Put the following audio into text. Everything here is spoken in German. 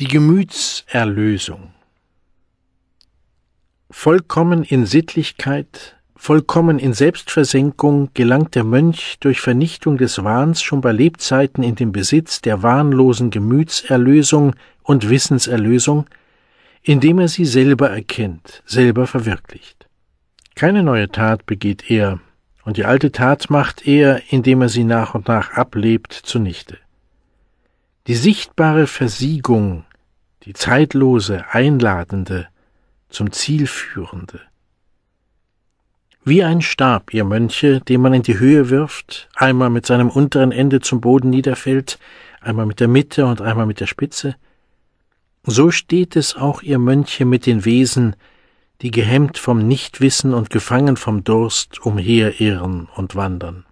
Die Gemütserlösung. Vollkommen in Sittlichkeit, vollkommen in Selbstversenkung gelangt der Mönch durch Vernichtung des Wahns schon bei Lebzeiten in den Besitz der wahnlosen Gemütserlösung und Wissenserlösung, indem er sie selber erkennt, selber verwirklicht. Keine neue Tat begeht er, und die alte Tat macht er, indem er sie nach und nach ablebt, zunichte. Die sichtbare Versiegung die zeitlose, einladende, zum Ziel führende. Wie ein Stab, ihr Mönche, den man in die Höhe wirft, einmal mit seinem unteren Ende zum Boden niederfällt, einmal mit der Mitte und einmal mit der Spitze, so steht es auch, ihr Mönche, mit den Wesen, die gehemmt vom Nichtwissen und gefangen vom Durst umherirren und wandern.